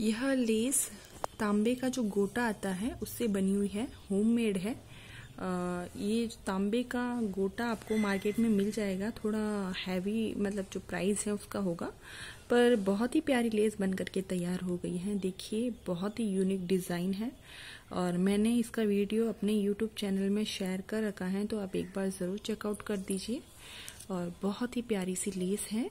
यह लेस तांबे का जो गोटा आता है उससे बनी हुई है होममेड है ये तांबे का गोटा आपको मार्केट में मिल जाएगा थोड़ा हैवी मतलब जो प्राइस है उसका होगा पर बहुत ही प्यारी लेस बन करके तैयार हो गई है देखिए बहुत ही यूनिक डिज़ाइन है और मैंने इसका वीडियो अपने यूट्यूब चैनल में शेयर कर रखा है तो आप एक बार ज़रूर चेकआउट कर दीजिए और बहुत ही प्यारी सी लेस है